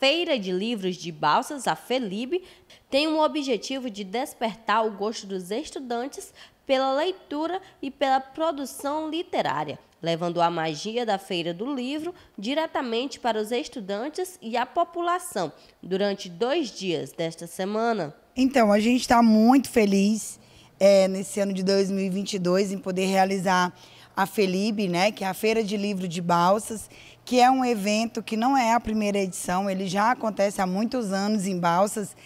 Feira de Livros de Balsas, a FELIB, tem o objetivo de despertar o gosto dos estudantes pela leitura e pela produção literária, levando a magia da Feira do Livro diretamente para os estudantes e a população durante dois dias desta semana. Então, a gente está muito feliz é, nesse ano de 2022 em poder realizar a FELIB, né, que é a Feira de Livro de Balsas, que é um evento que não é a primeira edição, ele já acontece há muitos anos em Balsas.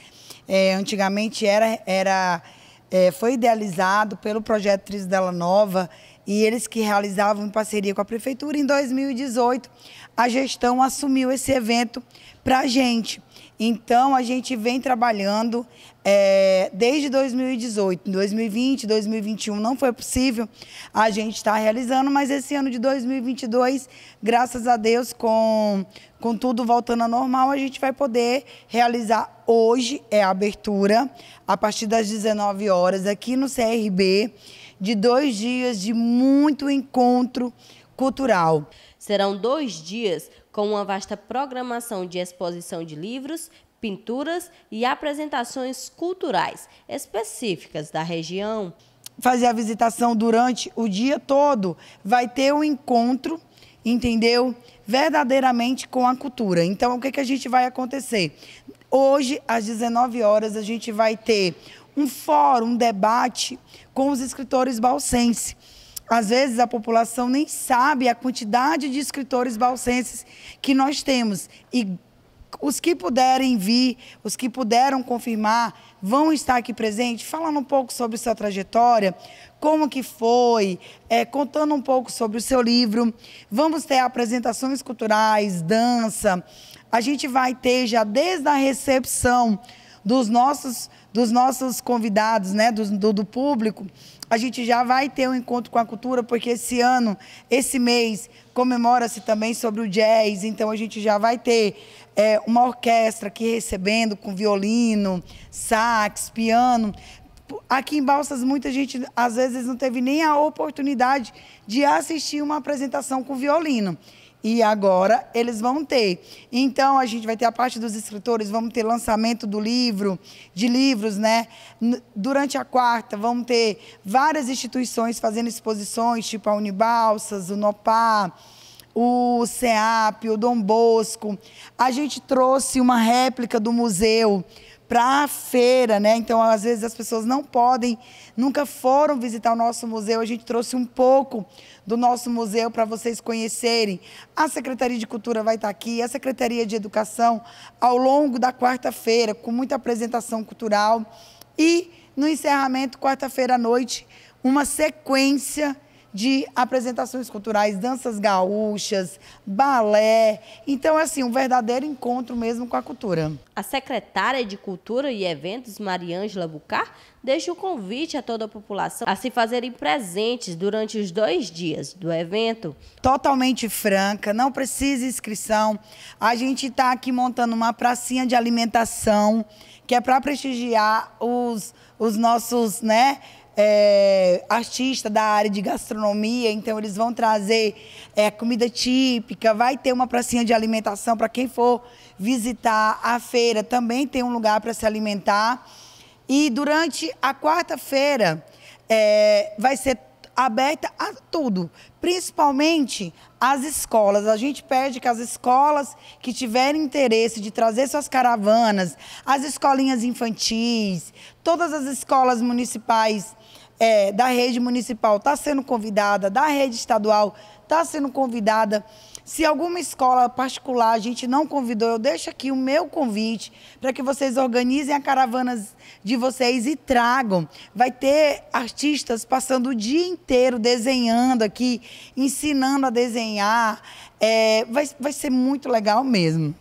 É, antigamente era, era é, foi idealizado pelo projeto Dela Nova e eles que realizavam em parceria com a prefeitura. Em 2018, a gestão assumiu esse evento para a gente. Então, a gente vem trabalhando é, desde 2018. Em 2020, 2021 não foi possível a gente estar tá realizando, mas esse ano de 2022, graças a Deus, com, com tudo voltando ao normal, a gente vai poder realizar. Hoje é a abertura, a partir das 19 horas, aqui no CRB, de dois dias de muito encontro cultural. Serão dois dias com uma vasta programação de exposição de livros, pinturas e apresentações culturais específicas da região. Fazer a visitação durante o dia todo, vai ter um encontro, entendeu? Verdadeiramente com a cultura. Então, o que, que a gente vai acontecer? Hoje, às 19 horas, a gente vai ter um fórum, um debate com os escritores balsenses às vezes a população nem sabe a quantidade de escritores balsenses que nós temos. E os que puderem vir, os que puderam confirmar, vão estar aqui presentes, falando um pouco sobre sua trajetória, como que foi, é, contando um pouco sobre o seu livro. Vamos ter apresentações culturais, dança. A gente vai ter já desde a recepção dos nossos, dos nossos convidados, né, do, do, do público, a gente já vai ter um encontro com a cultura, porque esse ano, esse mês, comemora-se também sobre o jazz, então a gente já vai ter é, uma orquestra aqui recebendo com violino, sax, piano. Aqui em Balsas, muita gente às vezes não teve nem a oportunidade de assistir uma apresentação com violino e agora eles vão ter. Então a gente vai ter a parte dos escritores, vamos ter lançamento do livro, de livros, né? Durante a quarta vamos ter várias instituições fazendo exposições, tipo a Unibalsas, o Nopá, o CEAP, o Dom Bosco. A gente trouxe uma réplica do museu para a feira, né? Então, às vezes as pessoas não podem, nunca foram visitar o nosso museu. A gente trouxe um pouco do nosso museu para vocês conhecerem. A Secretaria de Cultura vai estar tá aqui, a Secretaria de Educação ao longo da quarta-feira, com muita apresentação cultural e no encerramento quarta-feira à noite, uma sequência de apresentações culturais, danças gaúchas, balé. Então, é assim, um verdadeiro encontro mesmo com a cultura. A secretária de Cultura e Eventos, Mariângela Bucar, deixa o convite a toda a população a se fazerem presentes durante os dois dias do evento. Totalmente franca, não precisa inscrição. A gente está aqui montando uma pracinha de alimentação, que é para prestigiar os, os nossos, né? é, artista da área de gastronomia, então eles vão trazer é, comida típica, vai ter uma pracinha de alimentação para quem for visitar a feira, também tem um lugar para se alimentar. E durante a quarta-feira é, vai ser aberta a tudo, principalmente as escolas. A gente pede que as escolas que tiverem interesse de trazer suas caravanas, as escolinhas infantis, todas as escolas municipais é, da rede municipal está sendo convidada, da rede estadual está sendo convidada. Se alguma escola particular a gente não convidou, eu deixo aqui o meu convite para que vocês organizem a caravana de vocês e tragam. Vai ter artistas passando o dia inteiro desenhando aqui, ensinando a desenhar. É, vai, vai ser muito legal mesmo.